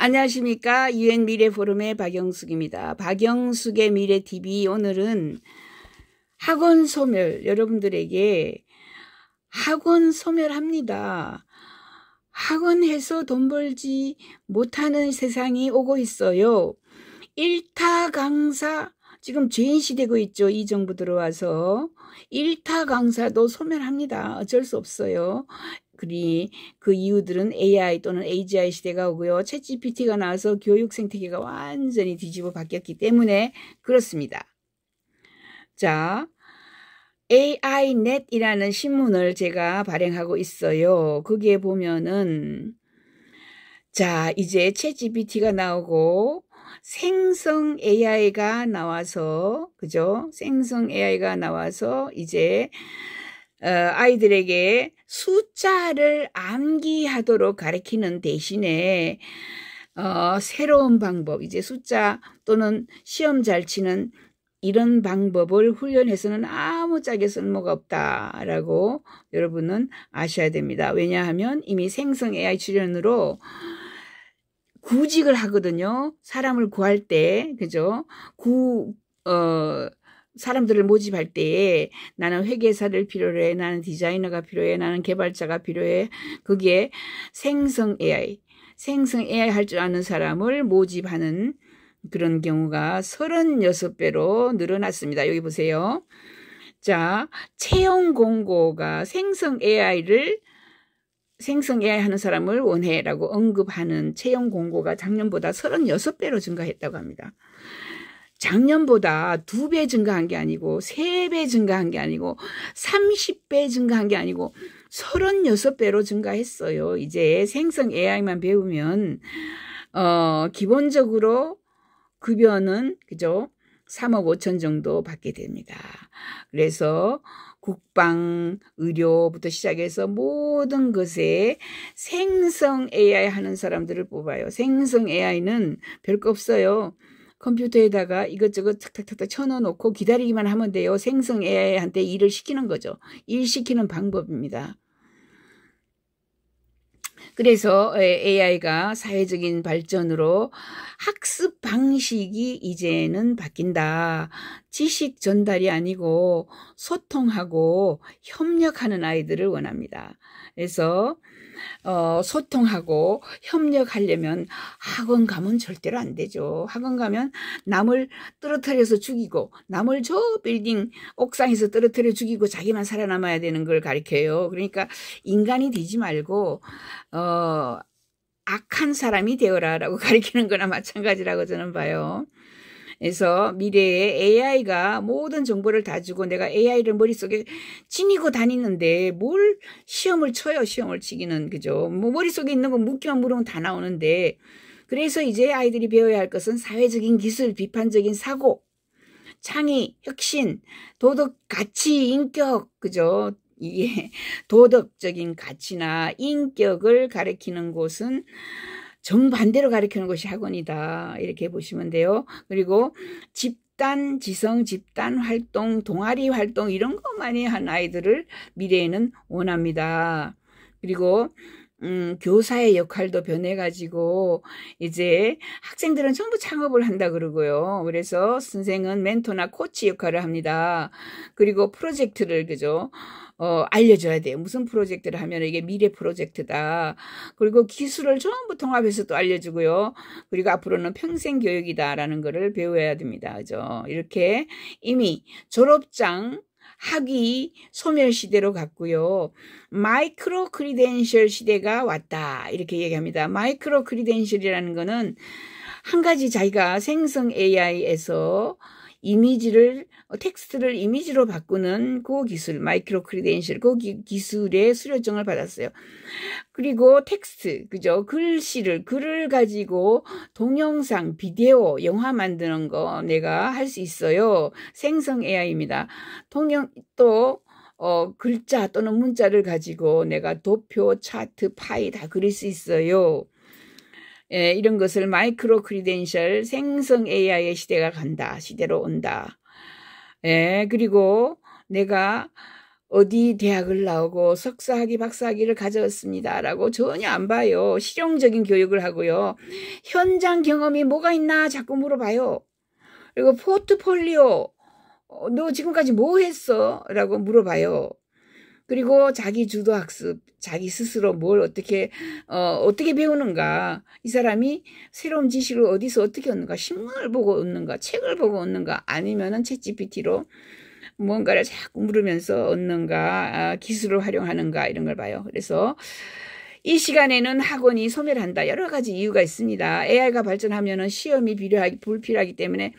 안녕하십니까. 유엔 미래 포럼의 박영숙입니다. 박영숙의 미래 TV 오늘은 학원 소멸 여러분들에게 학원 소멸합니다. 학원해서 돈 벌지 못하는 세상이 오고 있어요. 1타 강사 지금 죄인시 되고 있죠. 이 정부 들어와서. 1타 강사도 소멸합니다. 어쩔 수 없어요. 그리 그 이유들은 AI 또는 AGI 시대가 오고요. 챗GPT가 나와서 교육 생태계가 완전히 뒤집어 바뀌었기 때문에 그렇습니다. 자, AINet이라는 신문을 제가 발행하고 있어요. 거기에 보면은 자, 이제 챗GPT가 나오고 생성 AI가 나와서 그죠? 생성 AI가 나와서 이제 어, 아이들에게 숫자를 암기하도록 가르치는 대신에 어, 새로운 방법, 이제 숫자 또는 시험 잘 치는 이런 방법을 훈련해서는 아무 짝에 쓸모가 없다라고 여러분은 아셔야 됩니다. 왜냐하면 이미 생성 AI 출연으로 구직을 하거든요. 사람을 구할 때, 그죠? 구, 어, 사람들을 모집할 때에 나는 회계사를 필요로 해, 나는 디자이너가 필요해, 나는 개발자가 필요해. 그게 생성 AI, 생성 AI 할 줄 아는 사람을 모집하는 그런 경우가 36배로 늘어났습니다. 여기 보세요. 자, 채용 공고가 생성 AI를 생성 AI 하는 사람을 원해라고 언급하는 채용 공고가 작년보다 36배로 증가했다고 합니다. 작년보다 두 배 증가한 게 아니고 세 배 증가한 게 아니고 30배 증가한 게 아니고 36배로 증가했어요. 이제 생성 AI만 배우면 어 기본적으로 급여는 그죠? 3억 5천 정도 받게 됩니다. 그래서 국방, 의료부터 시작해서 모든 것에 생성 AI 하는 사람들을 뽑아요. 생성 AI는 별거 없어요. 컴퓨터에다가 이것저것 탁탁탁탁 쳐넣어놓고 기다리기만 하면 돼요. 생성 AI한테 일을 시키는 거죠. 일 시키는 방법입니다. 그래서 AI가 사회적인 발전으로 학습 방식이 이제는 바뀐다. 지식 전달이 아니고 소통하고 협력하는 아이들을 원합니다. 그래서 어, 소통하고 협력하려면 학원 가면 절대로 안 되죠. 학원 가면 남을 떨어뜨려서 죽이고 남을 저 빌딩 옥상에서 떨어뜨려 죽이고 자기만 살아남아야 되는 걸 가르쳐요. 그러니까 인간이 되지 말고 어, 악한 사람이 되어라 라고 가르치는 거나 마찬가지라고 저는 봐요. 그래서 미래에 AI가 모든 정보를 다 주고 내가 AI를 머릿속에 지니고 다니는데 뭘 시험을 쳐요 시험을 치기는 그죠 뭐 머릿속에 있는 건 묻기만 물으면 다 나오는데 그래서 이제 아이들이 배워야 할 것은 사회적인 기술 비판적인 사고 창의 혁신 도덕 가치 인격 그죠 이게 도덕적인 가치나 인격을 가리키는 곳은 정반대로 가르치는 것이 학원이다 이렇게 보시면 돼요. 그리고 집단 지성, 집단 활동, 동아리 활동 이런 것많이한 아이들을 미래에는 원합니다. 그리고 음, 교사의 역할도 변해가지고 이제 학생들은 전부 창업을 한다 그러고요. 그래서 선생은 멘토나 코치 역할을 합니다. 그리고 프로젝트를 그죠. 어, 알려줘야 돼요. 무슨 프로젝트를 하면 이게 미래 프로젝트다. 그리고 기술을 전부 통합해서 또 알려주고요. 그리고 앞으로는 평생 교육이다라는 거를 배워야 됩니다. 그죠. 이렇게 이미 졸업장, 학위 소멸 시대로 갔고요. 마이크로 크리덴셜 시대가 왔다. 이렇게 얘기합니다. 마이크로 크리덴셜이라는 거는 한 가지 자기가 생성 AI에서 이미지를 어, 텍스트를 이미지로 바꾸는 그 기술 마이크로 크리덴셜 그 기, 기술의 수료증을 받았어요. 그리고 텍스트 그죠 글씨를 글을 가지고 동영상 비디오 영화 만드는 거 내가 할 수 있어요. 생성 AI입니다. 통영 또 어, 글자 또는 문자를 가지고 내가 도표, 차트, 파이 다 그릴 수 있어요. 에, 예, 이런 것을 마이크로 크리덴셜 생성 AI의 시대가 간다. 시대로 온다. 예, 그리고 내가 어디 대학을 나오고 석사학위 박사학위를 가졌습니다 라고 전혀 안 봐요 실용적인 교육을 하고요 현장 경험이 뭐가 있나 자꾸 물어봐요 그리고 포트폴리오 어, 너 지금까지 뭐 했어 라고 물어봐요 그리고 자기 주도 학습, 자기 스스로 뭘 어떻게 어, 어떻게 배우는가, 이 사람이 새로운 지식을 어디서 어떻게 얻는가, 신문을 보고 얻는가, 책을 보고 얻는가, 아니면은 챗GPT로 뭔가를 자꾸 물으면서 얻는가, 아, 기술을 활용하는가 이런 걸 봐요. 그래서 이 시간에는 학원이 소멸 한다. 여러 가지 이유가 있습니다. AI가 발전하면 시험이 필요하기, 불필요하기 때문에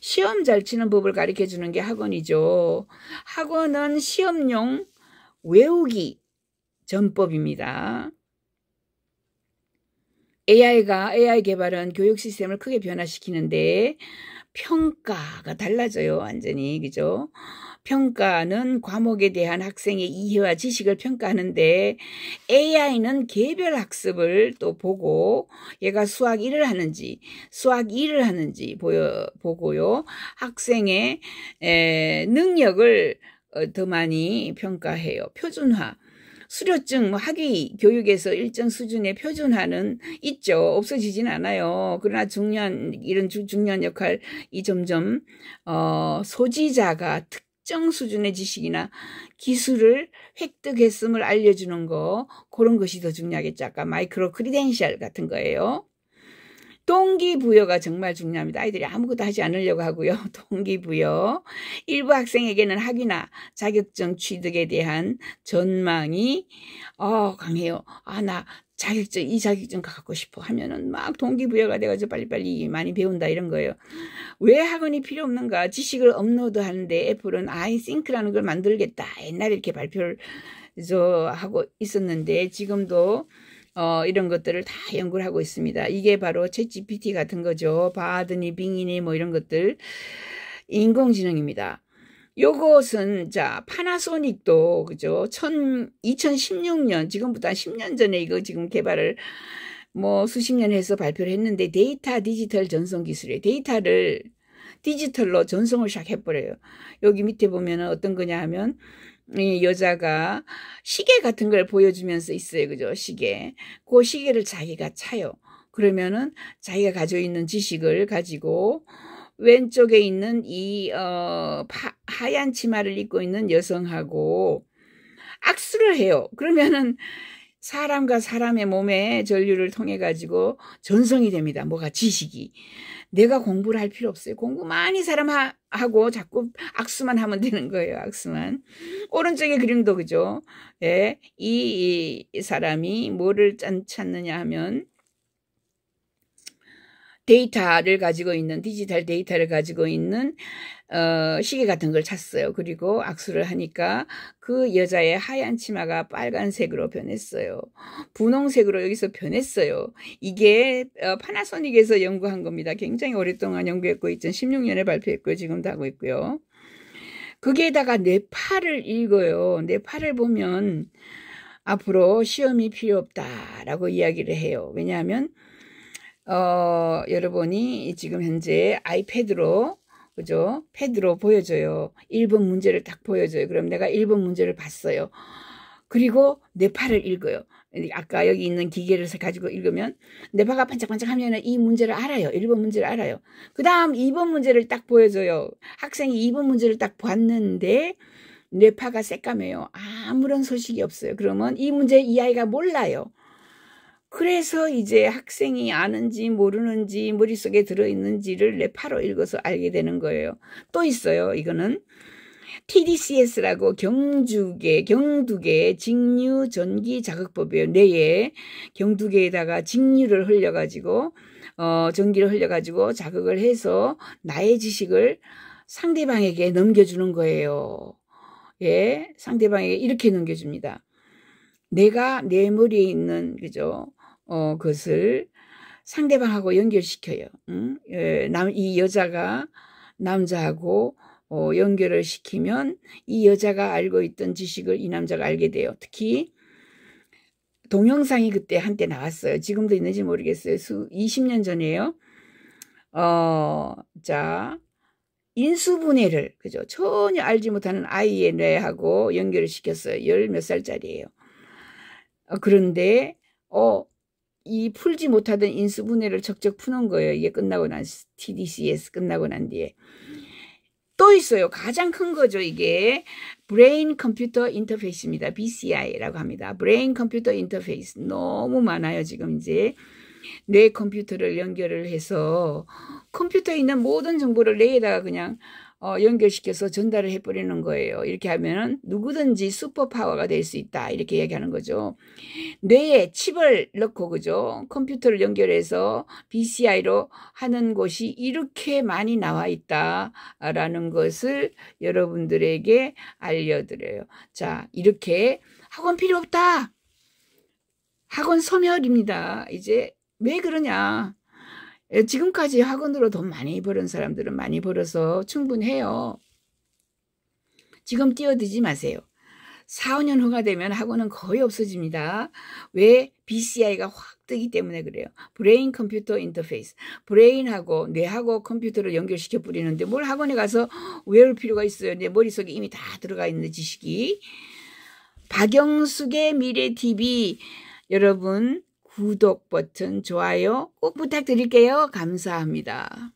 시험 잘 치는 법을 가르쳐 주는 게 학원이죠. 학원은 시험용 외우기 전법입니다. AI가 AI 개발은 교육 시스템을 크게 변화시키는데 평가가 달라져요 완전히 그죠? 평가는 과목에 대한 학생의 이해와 지식을 평가하는데 AI는 개별 학습을 또 보고 얘가 수학 1을 하는지 수학 2를 하는지 보여 보고요 학생의 에, 능력을 어, 더 많이 평가해요. 표준화. 수료증, 뭐 학위 교육에서 일정 수준의 표준화는 있죠. 없어지진 않아요. 그러나 중요한, 이런 주, 중요한 역할이 점점, 어, 소지자가 특 특정 수준의 지식이나 기술을 획득했음을 알려주는 거 그런 것이 더 중요하겠죠. 아까 마이크로 크리덴셜 같은 거예요. 동기부여가 정말 중요합니다. 아이들이 아무것도 하지 않으려고 하고요. 동기부여. 일부 학생에게는 학위나 자격증 취득에 대한 전망이 어, 강해요. 아, 나 자격증, 이 자격증 갖고 싶어 하면은 막 동기부여가 돼가지고 빨리빨리 많이 배운다 이런 거예요. 왜 학원이 필요 없는가? 지식을 업로드 하는데 애플은 아이싱크라는 걸 만들겠다. 옛날에 이렇게 발표를 하고 있었는데 지금도 어, 이런 것들을 다 연구를 하고 있습니다. 이게 바로 채 GPT 같은 거죠. 바드니, 빙이니 뭐 이런 것들 인공지능입니다. 요것은 자 파나소닉도 그죠? 천, 2016년 지금부터 한 10년 전에 이거 지금 개발을 뭐 수십 년 해서 발표를 했는데 데이터 디지털 전송 기술이에요. 데이터를 디지털로 전송을 시작해버려요. 여기 밑에 보면 어떤 거냐 하면 여자가 시계 같은 걸 보여주면서 있어요. 그죠? 시계. 그 시계를 자기가 차요. 그러면은 자기가 가지고 있는 지식을 가지고 왼쪽에 있는 이 어, 파, 하얀 치마를 입고 있는 여성하고 악수를 해요. 그러면은 사람과 사람의 몸에 전류를 통해 가지고 전성이 됩니다. 뭐가 지식이. 내가 공부를 할 필요 없어요. 공부 많이 사람 하, 하고 자꾸 악수만 하면 되는 거예요. 악수만. 오른쪽에 그림도 그죠. 예. 이, 이 사람이 뭐를 찾느냐 하면 데이터를 가지고 있는 디지털 데이터를 가지고 있는 어, 시계 같은 걸찾았어요 그리고 악수를 하니까 그 여자의 하얀 치마가 빨간색으로 변했어요. 분홍색으로 여기서 변했어요. 이게 파나소닉에서 어, 연구한 겁니다. 굉장히 오랫동안 연구했고 2016년에 발표했고요. 지금도 하고 있고요. 거기에다가 내 팔을 읽어요. 내 팔을 보면 앞으로 시험이 필요 없다라고 이야기를 해요. 왜냐하면 어, 여러분이 지금 현재 아이패드로 그죠? 패드로 보여줘요. 1번 문제를 딱 보여줘요. 그럼 내가 1번 문제를 봤어요. 그리고 뇌파를 읽어요. 아까 여기 있는 기계를 가지고 읽으면 뇌 파가 반짝반짝 하면 이 문제를 알아요. 1번 문제를 알아요. 그 다음 2번 문제를 딱 보여줘요. 학생이 2번 문제를 딱 봤는데 뇌파가 새까매요. 아무런 소식이 없어요. 그러면 이 문제 이 아이가 몰라요. 그래서 이제 학생이 아는지 모르는지 머릿속에 들어있는지를 레파로 읽어서 알게 되는 거예요. 또 있어요. 이거는 TDCS라고 경주계, 경두계 직류 전기 자극법이에요. 뇌에 경두계에다가 직류를 흘려가지고 어, 전기를 흘려가지고 자극을 해서 나의 지식을 상대방에게 넘겨주는 거예요. 예, 상대방에게 이렇게 넘겨줍니다. 내가 내 머리에 있는 그죠? 어, 그것을 상대방하고 연결시켜요. 응? 예, 남, 이 여자가 남자하고 어, 연결을 시키면 이 여자가 알고 있던 지식을 이 남자가 알게 돼요. 특히 동영상이 그때 한때 나왔어요. 지금도 있는지 모르겠어요. 수 20년 전이에요. 어, 자, 인수분해를, 그죠? 전혀 알지 못하는 아이의 뇌하고 연결을 시켰어요. 열 몇 살짜리예요. 어, 그런데, 어, 이 풀지 못하던 인수분해를 적적 푸는 거예요. 이게 끝나고 난 TDCS 끝나고 난 뒤에. 또 있어요. 가장 큰 거죠. 이게 브레인 컴퓨터 인터페이스입니다. BCI라고 합니다. 브레인 컴퓨터 인터페이스 너무 많아요. 지금 이제 뇌 컴퓨터를 연결을 해서 컴퓨터에 있는 모든 정보를 뇌에다가 그냥 어, 연결시켜서 전달을 해버리는 거예요. 이렇게 하면은 누구든지 슈퍼파워가 될 수 있다. 이렇게 얘기하는 거죠. 뇌에 칩을 넣고, 그죠? 컴퓨터를 연결해서 BCI로 하는 곳이 이렇게 많이 나와 있다. 라는 것을 여러분들에게 알려드려요. 자, 이렇게 학원 필요 없다. 학원 소멸입니다. 이제 왜 그러냐. 예, 지금까지 학원으로 돈 많이 벌은 사람들은 많이 벌어서 충분해요. 지금 뛰어들지 마세요. 4, 5년 후가 되면 학원은 거의 없어집니다. 왜? BCI가 확 뜨기 때문에 그래요. 브레인 컴퓨터 인터페이스. 브레인하고 뇌하고 컴퓨터를 연결시켜 버리는데 뭘 학원에 가서 외울 필요가 있어요. 내 머릿속에 이미 다 들어가 있는 지식이. 박영숙의 미래TV 여러분 구독 버튼, 좋아요 꼭 부탁드릴게요. 감사합니다.